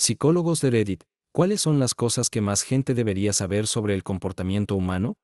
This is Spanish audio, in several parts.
Psicólogos de Reddit, ¿cuáles son las cosas que más gente debería saber sobre el comportamiento humano?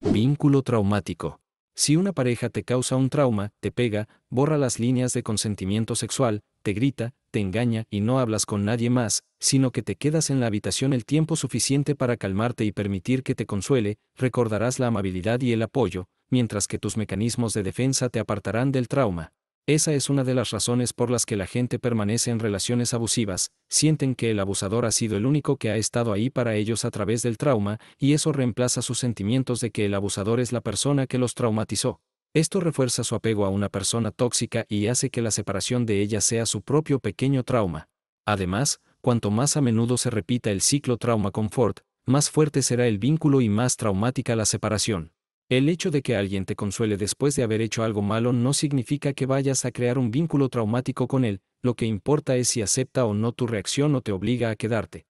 Vínculo traumático. Si una pareja te causa un trauma, te pega, borra las líneas de consentimiento sexual, te grita, te engaña y no hablas con nadie más, sino que te quedas en la habitación el tiempo suficiente para calmarte y permitir que te consuele, recordarás la amabilidad y el apoyo, mientras que tus mecanismos de defensa te apartarán del trauma. Esa es una de las razones por las que la gente permanece en relaciones abusivas, sienten que el abusador ha sido el único que ha estado ahí para ellos a través del trauma, y eso reemplaza sus sentimientos de que el abusador es la persona que los traumatizó. Esto refuerza su apego a una persona tóxica y hace que la separación de ella sea su propio pequeño trauma. Además, cuanto más a menudo se repita el ciclo trauma-confort, más fuerte será el vínculo y más traumática la separación. El hecho de que alguien te consuele después de haber hecho algo malo no significa que vayas a crear un vínculo traumático con él, lo que importa es si acepta o no tu reacción o te obliga a quedarte.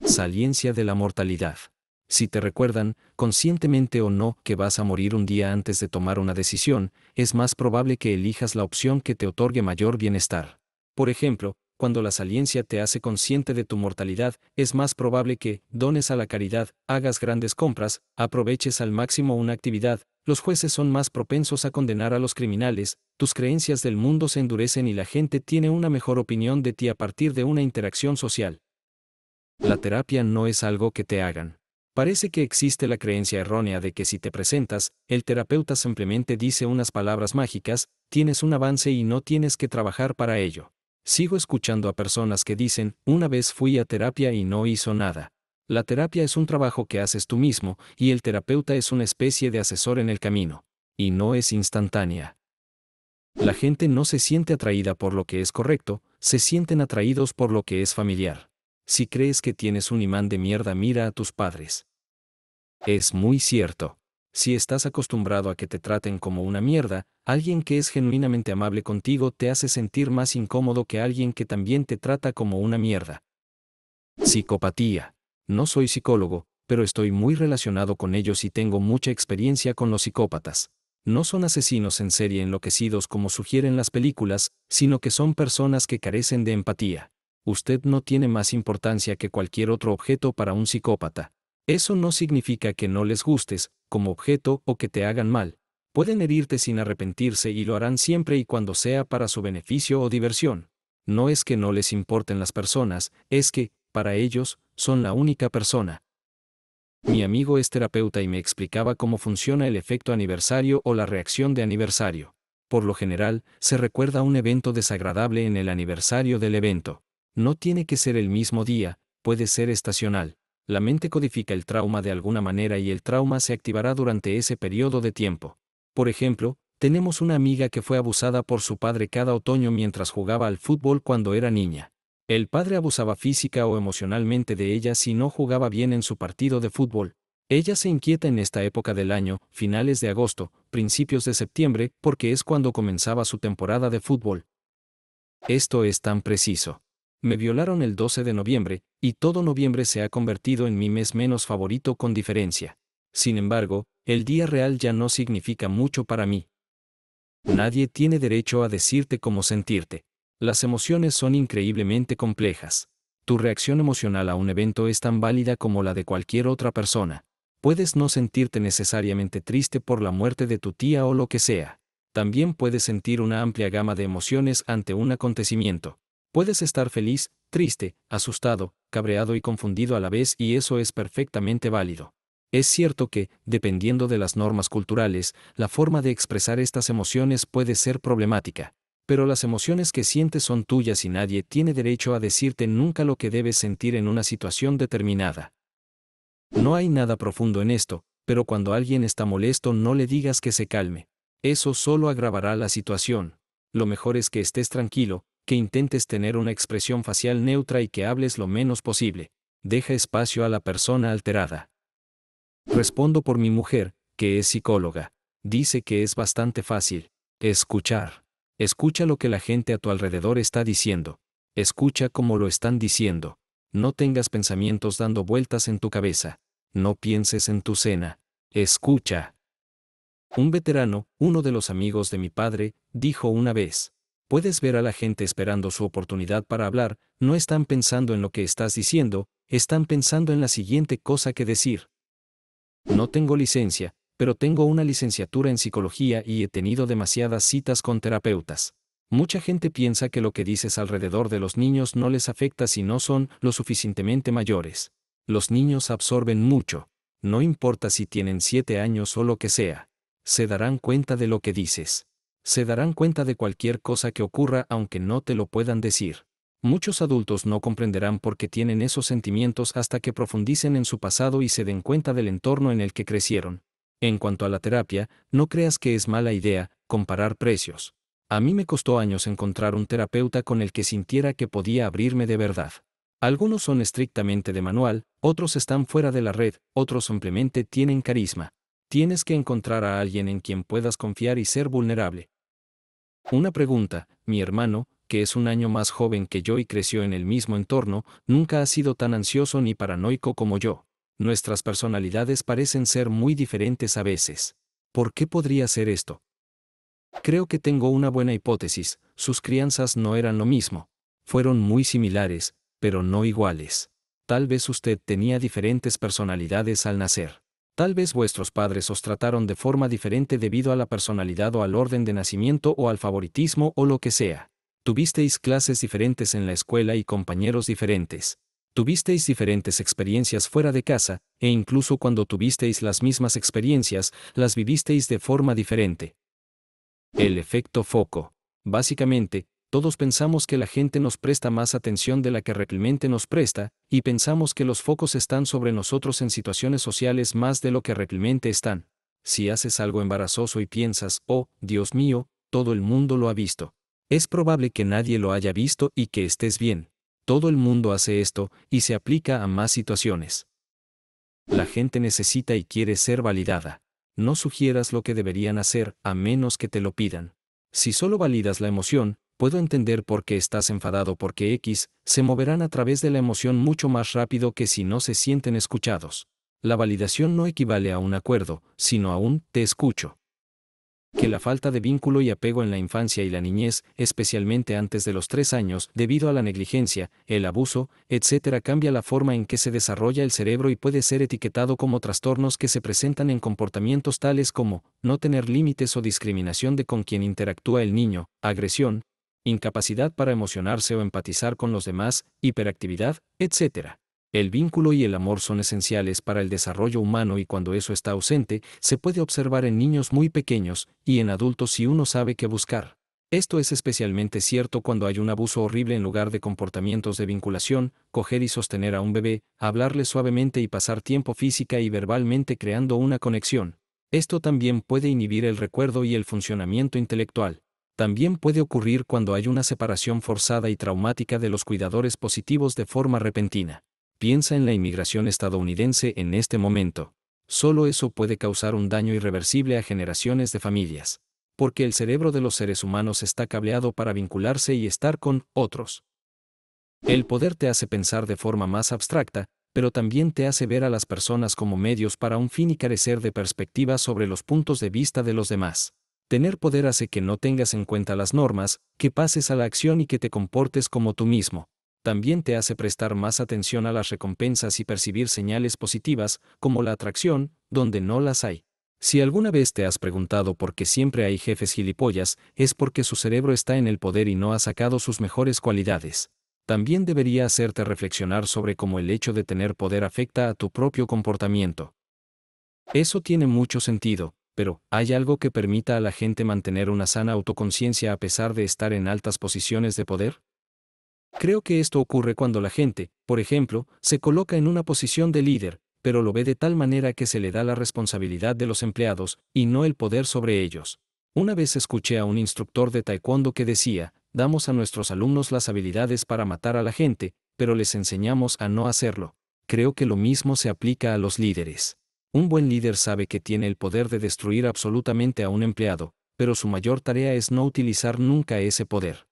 Saliencia de la mortalidad. Si te recuerdan, conscientemente o no, que vas a morir un día antes de tomar una decisión, es más probable que elijas la opción que te otorgue mayor bienestar. Por ejemplo, cuando la saliencia te hace consciente de tu mortalidad, es más probable que dones a la caridad, hagas grandes compras, aproveches al máximo una actividad, los jueces son más propensos a condenar a los criminales, tus creencias del mundo se endurecen y la gente tiene una mejor opinión de ti a partir de una interacción social. La terapia no es algo que te hagan. Parece que existe la creencia errónea de que si te presentas, el terapeuta simplemente dice unas palabras mágicas, tienes un avance y no tienes que trabajar para ello. Sigo escuchando a personas que dicen, una vez fui a terapia y no hizo nada. La terapia es un trabajo que haces tú mismo, y el terapeuta es una especie de asesor en el camino. Y no es instantánea. La gente no se siente atraída por lo que es correcto, se sienten atraídos por lo que es familiar. Si crees que tienes un imán de mierda, mira a tus padres. Es muy cierto. Si estás acostumbrado a que te traten como una mierda, alguien que es genuinamente amable contigo te hace sentir más incómodo que alguien que también te trata como una mierda. Psicopatía. No soy psicólogo, pero estoy muy relacionado con ellos y tengo mucha experiencia con los psicópatas. No son asesinos en serie enloquecidos como sugieren las películas, sino que son personas que carecen de empatía. Usted no tiene más importancia que cualquier otro objeto para un psicópata. Eso no significa que no les gustes, como objeto o que te hagan mal, pueden herirte sin arrepentirse y lo harán siempre y cuando sea para su beneficio o diversión. No es que no les importen las personas, es que, para ellos, son la única persona. Mi amigo es terapeuta y me explicaba cómo funciona el efecto aniversario o la reacción de aniversario. Por lo general, se recuerda un evento desagradable en el aniversario del evento. No tiene que ser el mismo día, puede ser estacional. La mente codifica el trauma de alguna manera y el trauma se activará durante ese periodo de tiempo. Por ejemplo, tenemos una amiga que fue abusada por su padre cada otoño mientras jugaba al fútbol cuando era niña. El padre abusaba física o emocionalmente de ella si no jugaba bien en su partido de fútbol. Ella se inquieta en esta época del año, finales de agosto, principios de septiembre, porque es cuando comenzaba su temporada de fútbol. Esto es tan preciso me mm. violaron el 12 de noviembre, y todo noviembre se ha convertido en mi mes menos favorito con diferencia. Sin embargo, el día real ya no significa mucho para mí. Nadie tiene derecho a decirte cómo sentirte. Las emociones son increíblemente complejas. Tu reacción emocional a un evento es tan válida como la de cualquier otra persona. Puedes no sentirte necesariamente triste por la muerte de tu tía o lo que sea. También puedes sentir una amplia gama de emociones ante un acontecimiento. Puedes estar feliz, triste, asustado, cabreado y confundido a la vez y eso es perfectamente válido. Es cierto que, dependiendo de las normas culturales, la forma de expresar estas emociones puede ser problemática. Pero las emociones que sientes son tuyas y nadie tiene derecho a decirte nunca lo que debes sentir en una situación determinada. No hay nada profundo en esto, pero cuando alguien está molesto no le digas que se calme. Eso solo agravará la situación. Lo mejor es que estés tranquilo, que intentes tener una expresión facial neutra y que hables lo menos posible. Deja espacio a la persona alterada. Respondo por mi mujer, que es psicóloga. Dice que es bastante fácil. Escuchar. Escucha lo que la gente a tu alrededor está diciendo. Escucha cómo lo están diciendo. No tengas pensamientos dando vueltas en tu cabeza. No pienses en tu cena. Escucha. Un veterano, uno de los amigos de mi padre, dijo una vez, Puedes ver a la gente esperando su oportunidad para hablar, no están pensando en lo que estás diciendo, están pensando en la siguiente cosa que decir. No tengo licencia, pero tengo una licenciatura en psicología y he tenido demasiadas citas con terapeutas. Mucha gente piensa que lo que dices alrededor de los niños no les afecta si no son lo suficientemente mayores. Los niños absorben mucho. No importa si tienen siete años o lo que sea. Se darán cuenta de lo que dices se darán cuenta de cualquier cosa que ocurra aunque no te lo puedan decir. Muchos adultos no comprenderán por qué tienen esos sentimientos hasta que profundicen en su pasado y se den cuenta del entorno en el que crecieron. En cuanto a la terapia, no creas que es mala idea comparar precios. A mí me costó años encontrar un terapeuta con el que sintiera que podía abrirme de verdad. Algunos son estrictamente de manual, otros están fuera de la red, otros simplemente tienen carisma. Tienes que encontrar a alguien en quien puedas confiar y ser vulnerable. Una pregunta, mi hermano, que es un año más joven que yo y creció en el mismo entorno, nunca ha sido tan ansioso ni paranoico como yo. Nuestras personalidades parecen ser muy diferentes a veces. ¿Por qué podría ser esto? Creo que tengo una buena hipótesis, sus crianzas no eran lo mismo. Fueron muy similares, pero no iguales. Tal vez usted tenía diferentes personalidades al nacer. Tal vez vuestros padres os trataron de forma diferente debido a la personalidad o al orden de nacimiento o al favoritismo o lo que sea. Tuvisteis clases diferentes en la escuela y compañeros diferentes. Tuvisteis diferentes experiencias fuera de casa, e incluso cuando tuvisteis las mismas experiencias, las vivisteis de forma diferente. El efecto foco. Básicamente, todos pensamos que la gente nos presta más atención de la que realmente nos presta, y pensamos que los focos están sobre nosotros en situaciones sociales más de lo que realmente están. Si haces algo embarazoso y piensas, oh, Dios mío, todo el mundo lo ha visto. Es probable que nadie lo haya visto y que estés bien. Todo el mundo hace esto, y se aplica a más situaciones. La gente necesita y quiere ser validada. No sugieras lo que deberían hacer, a menos que te lo pidan. Si solo validas la emoción, puedo entender por qué estás enfadado porque X se moverán a través de la emoción mucho más rápido que si no se sienten escuchados. La validación no equivale a un acuerdo, sino a un te escucho. Que la falta de vínculo y apego en la infancia y la niñez, especialmente antes de los tres años, debido a la negligencia, el abuso, etc., cambia la forma en que se desarrolla el cerebro y puede ser etiquetado como trastornos que se presentan en comportamientos tales como no tener límites o discriminación de con quien interactúa el niño, agresión, incapacidad para emocionarse o empatizar con los demás, hiperactividad, etc. El vínculo y el amor son esenciales para el desarrollo humano y cuando eso está ausente, se puede observar en niños muy pequeños y en adultos si uno sabe qué buscar. Esto es especialmente cierto cuando hay un abuso horrible en lugar de comportamientos de vinculación, coger y sostener a un bebé, hablarle suavemente y pasar tiempo física y verbalmente creando una conexión. Esto también puede inhibir el recuerdo y el funcionamiento intelectual. También puede ocurrir cuando hay una separación forzada y traumática de los cuidadores positivos de forma repentina. Piensa en la inmigración estadounidense en este momento. Solo eso puede causar un daño irreversible a generaciones de familias, porque el cerebro de los seres humanos está cableado para vincularse y estar con otros. El poder te hace pensar de forma más abstracta, pero también te hace ver a las personas como medios para un fin y carecer de perspectiva sobre los puntos de vista de los demás. Tener poder hace que no tengas en cuenta las normas, que pases a la acción y que te comportes como tú mismo. También te hace prestar más atención a las recompensas y percibir señales positivas, como la atracción, donde no las hay. Si alguna vez te has preguntado por qué siempre hay jefes gilipollas, es porque su cerebro está en el poder y no ha sacado sus mejores cualidades. También debería hacerte reflexionar sobre cómo el hecho de tener poder afecta a tu propio comportamiento. Eso tiene mucho sentido, pero hay algo que permita a la gente mantener una sana autoconciencia a pesar de estar en altas posiciones de poder? Creo que esto ocurre cuando la gente, por ejemplo, se coloca en una posición de líder, pero lo ve de tal manera que se le da la responsabilidad de los empleados y no el poder sobre ellos. Una vez escuché a un instructor de taekwondo que decía, damos a nuestros alumnos las habilidades para matar a la gente, pero les enseñamos a no hacerlo. Creo que lo mismo se aplica a los líderes. Un buen líder sabe que tiene el poder de destruir absolutamente a un empleado, pero su mayor tarea es no utilizar nunca ese poder.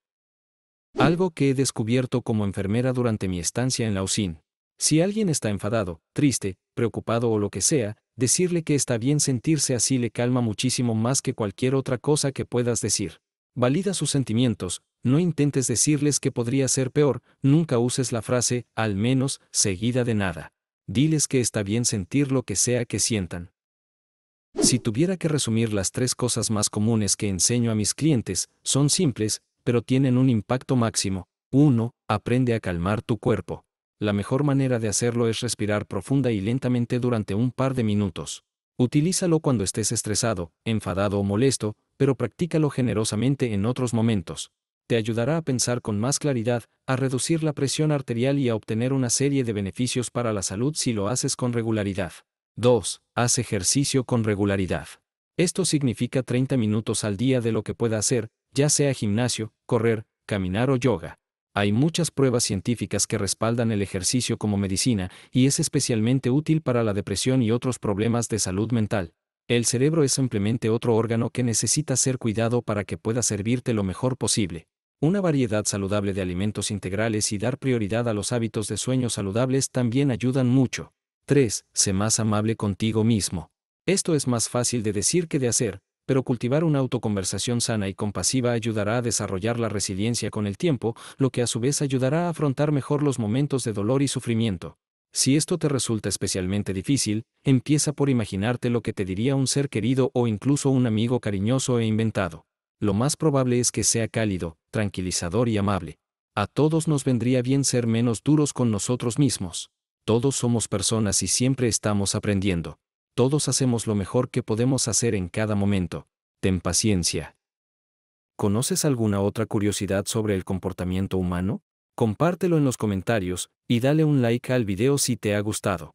Algo que he descubierto como enfermera durante mi estancia en la USIN. Si alguien está enfadado, triste, preocupado o lo que sea, decirle que está bien sentirse así le calma muchísimo más que cualquier otra cosa que puedas decir. Valida sus sentimientos, no intentes decirles que podría ser peor, nunca uses la frase, al menos, seguida de nada. Diles que está bien sentir lo que sea que sientan. Si tuviera que resumir las tres cosas más comunes que enseño a mis clientes, son simples, pero tienen un impacto máximo. 1. Aprende a calmar tu cuerpo. La mejor manera de hacerlo es respirar profunda y lentamente durante un par de minutos. Utilízalo cuando estés estresado, enfadado o molesto, pero practícalo generosamente en otros momentos te ayudará a pensar con más claridad, a reducir la presión arterial y a obtener una serie de beneficios para la salud si lo haces con regularidad. 2. Haz ejercicio con regularidad. Esto significa 30 minutos al día de lo que pueda hacer, ya sea gimnasio, correr, caminar o yoga. Hay muchas pruebas científicas que respaldan el ejercicio como medicina y es especialmente útil para la depresión y otros problemas de salud mental. El cerebro es simplemente otro órgano que necesita ser cuidado para que pueda servirte lo mejor posible. Una variedad saludable de alimentos integrales y dar prioridad a los hábitos de sueño saludables también ayudan mucho. 3. Sé más amable contigo mismo. Esto es más fácil de decir que de hacer, pero cultivar una autoconversación sana y compasiva ayudará a desarrollar la resiliencia con el tiempo, lo que a su vez ayudará a afrontar mejor los momentos de dolor y sufrimiento. Si esto te resulta especialmente difícil, empieza por imaginarte lo que te diría un ser querido o incluso un amigo cariñoso e inventado. Lo más probable es que sea cálido, tranquilizador y amable. A todos nos vendría bien ser menos duros con nosotros mismos. Todos somos personas y siempre estamos aprendiendo. Todos hacemos lo mejor que podemos hacer en cada momento. Ten paciencia. ¿Conoces alguna otra curiosidad sobre el comportamiento humano? compártelo en los comentarios y dale un like al video si te ha gustado.